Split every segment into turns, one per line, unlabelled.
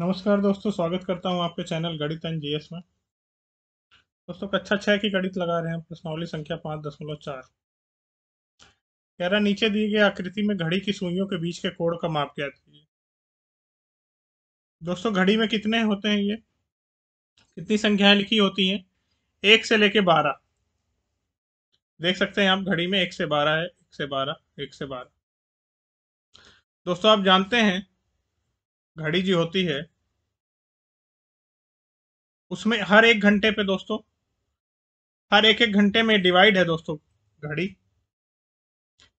नमस्कार दोस्तों स्वागत करता हूं आपके चैनल गणित एंड जीएस में दोस्तों कक्षा छह की गणित लगा रहे हैं प्रश्नावली संख्या पांच दशमलव चार कह रहा नीचे दिए गए आकृति में घड़ी की सुइयों के बीच के कोण का माप ज्ञात कीजिए दोस्तों घड़ी में कितने होते हैं ये कितनी संख्याएं लिखी होती हैं एक से लेके बारह देख सकते हैं आप घड़ी में एक से बारह है एक से बारह एक से बारह दोस्तों आप जानते हैं घड़ी जी होती है उसमें हर एक घंटे पे दोस्तों हर एक एक घंटे में डिवाइड है दोस्तों घड़ी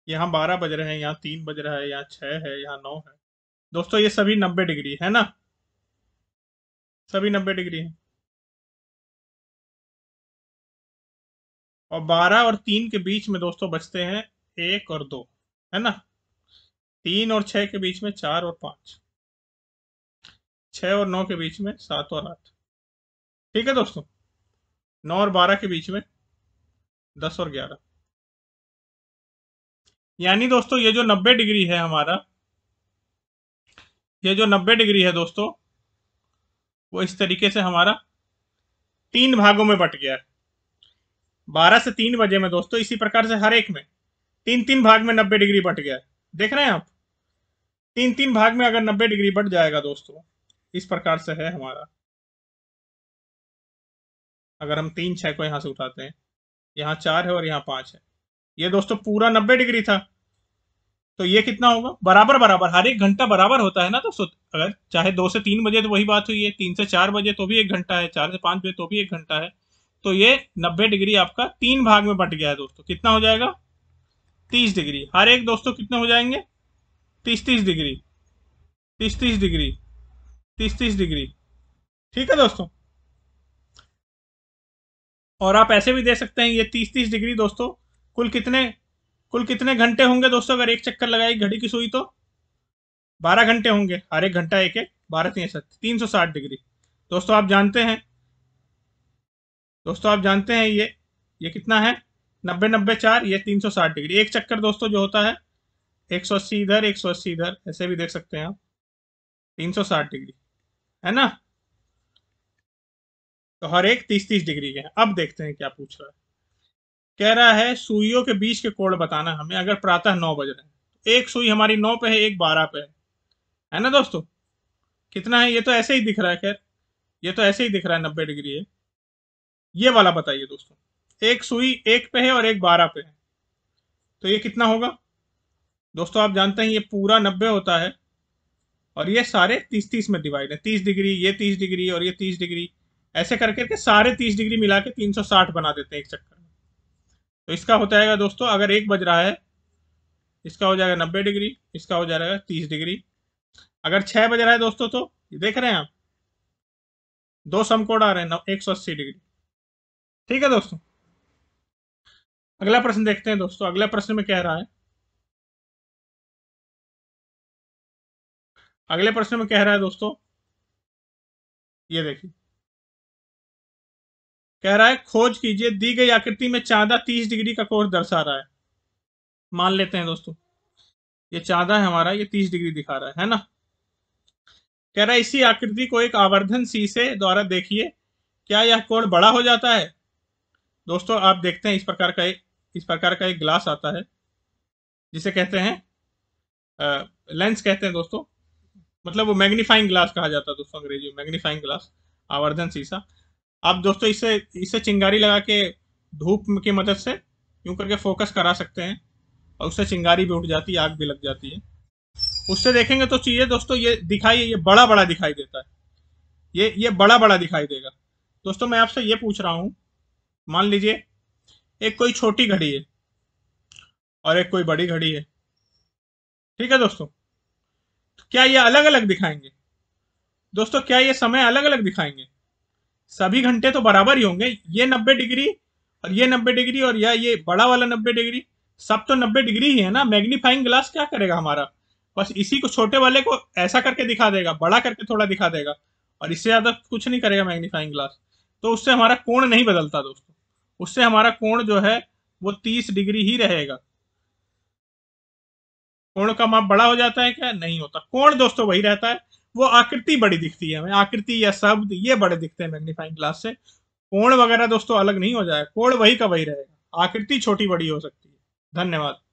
यहाँ बारह बज रहे हैं यहाँ तीन बज रहा है यहाँ छह है यहाँ नौ है दोस्तों ये सभी नब्बे डिग्री है ना सभी नब्बे डिग्री है और बारह और तीन के बीच में दोस्तों बचते हैं एक और दो है ना तीन और छह के बीच में चार और पांच छः और नौ के बीच में सात और आठ ठीक है दोस्तों नौ और बारह के बीच में दस और ग्यारह यानी दोस्तों ये जो नब्बे डिग्री है हमारा ये जो नब्बे डिग्री है दोस्तों वो इस तरीके से हमारा तीन भागों में बट गया है बारह से तीन बजे में दोस्तों इसी प्रकार से हर एक में तीन तीन भाग में नब्बे डिग्री बट गया है देख रहे हैं आप तीन तीन भाग में अगर नब्बे डिग्री बट जाएगा दोस्तों इस प्रकार से है हमारा अगर हम तीन छह को यहां से उठाते हैं यहां चार है और यहां पांच है ये दोस्तों पूरा नब्बे डिग्री था तो ये कितना होगा बराबर बराबर हर एक घंटा बराबर होता है ना दोस्तों अगर चाहे दो से तीन बजे तो वही बात हुई है तीन से चार बजे तो भी एक घंटा है चार से पांच बजे तो भी एक घंटा है तो ये नब्बे डिग्री आपका तीन भाग में बट गया है दोस्तों कितना हो जाएगा तीस डिग्री हर एक दोस्तों कितने हो जाएंगे तीस तीस डिग्री तीस तीस डिग्री तीस तीस डिग्री ठीक है दोस्तों और आप ऐसे भी दे सकते हैं ये तीस तीस डिग्री दोस्तों कुल कितने कुल कितने घंटे होंगे दोस्तों अगर एक चक्कर लगाई घड़ी की सुई तो बारह घंटे होंगे हर एक घंटा एक एक बारह तीन सत तीन सौ साठ डिग्री दोस्तों आप जानते हैं दोस्तों आप जानते हैं ये ये कितना है नब्बे नब्बे चार ये तीन सौ साठ डिग्री एक चक्कर दोस्तों जो होता है एक सौ अस्सी इधर एक सौ अस्सी इधर ऐसे भी देख सकते हैं आप तीन सौ साठ डिग्री है ना तो हर एक तीस तीस डिग्री के हैं अब देखते हैं क्या पूछ रहा है कह रहा है सुइयों के बीच के कोण बताना हमें अगर प्रातः नौ बज रहे हैं एक सुई हमारी नौ पे है एक बारह पे है है ना दोस्तों कितना है ये तो ऐसे ही दिख रहा है खैर ये तो ऐसे ही दिख रहा है नब्बे डिग्री है ये वाला बताइए दोस्तों एक सुई एक पे है और एक बारह पे है तो ये कितना होगा दोस्तों आप जानते हैं ये पूरा नब्बे होता है और ये सारे तीस तीस में डिवाइड है तीस डिग्री ये तीस डिग्री और ये तीस डिग्री ऐसे करके करके सारे तीस डिग्री मिला के तीन सौ साठ बना देते हैं एक चक्कर में तो इसका हो जाएगा दोस्तों अगर एक बज रहा है इसका हो जाएगा नब्बे डिग्री इसका हो जाएगा तीस डिग्री अगर छः बज रहा है दोस्तों तो देख रहे हैं आप दो समकोड आ रहे हैं एक सौ अस्सी डिग्री ठीक है दोस्तों अगला प्रश्न देखते हैं दोस्तों अगला प्रश्न में कह रहा है अगले प्रश्न में कह रहा है दोस्तों ये देखिए कह रहा है खोज कीजिए दी गई आकृति में चांदा तीस डिग्री का कोर दर्शा रहा है मान लेते हैं दोस्तों ये चांदा है हमारा ये तीस डिग्री दिखा रहा है है ना कह रहा है इसी आकृति को एक आवर्धन शीशे द्वारा देखिए क्या यह कोण बड़ा हो जाता है दोस्तों आप देखते हैं इस प्रकार का एक इस प्रकार का एक ग्लास आता है जिसे कहते हैं लेंस कहते हैं दोस्तों मतलब वो मैग्नीफाइंग ग्लास कहा जाता है दोस्तों अंग्रेजी में मैग्नीफाइंग ग्लास आवर्धन शीशा आप दोस्तों इसे इसे चिंगारी लगा के धूप की मदद से यूं करके फोकस करा सकते हैं और उससे चिंगारी भी उठ जाती है आग भी लग जाती है उससे देखेंगे तो चाहिए दोस्तों ये दिखाई ये बड़ा बड़ा दिखाई देता है ये ये बड़ा बड़ा दिखाई देगा दोस्तों मैं आपसे ये पूछ रहा हूँ मान लीजिए एक कोई छोटी घड़ी है और एक कोई बड़ी घड़ी है ठीक है दोस्तों क्या ये अलग अलग दिखाएंगे दोस्तों क्या ये समय अलग अलग दिखाएंगे सभी घंटे तो बराबर ही होंगे ये नब्बे डिग्री और ये नब्बे डिग्री और या ये बड़ा वाला नब्बे डिग्री सब तो नब्बे डिग्री ही है ना मैग्नीफाइंग ग्लास क्या करेगा हमारा बस इसी को छोटे वाले को ऐसा करके दिखा देगा बड़ा करके थोड़ा दिखा देगा और इससे ज़्यादा कुछ नहीं करेगा मैग्नीफाइंग ग्लास तो उससे हमारा कोण नहीं बदलता दोस्तों उससे हमारा कोण जो है वो तीस डिग्री ही रहेगा कोण का माप बड़ा हो जाता है क्या नहीं होता कोण दोस्तों वही रहता है वो आकृति बड़ी दिखती है हमें आकृति या शब्द ये बड़े दिखते हैं मैग्नीफाइंग ग्लास से कोण वगैरह दोस्तों अलग नहीं हो जाए कोण वही का वही रहेगा आकृति छोटी बड़ी हो सकती है धन्यवाद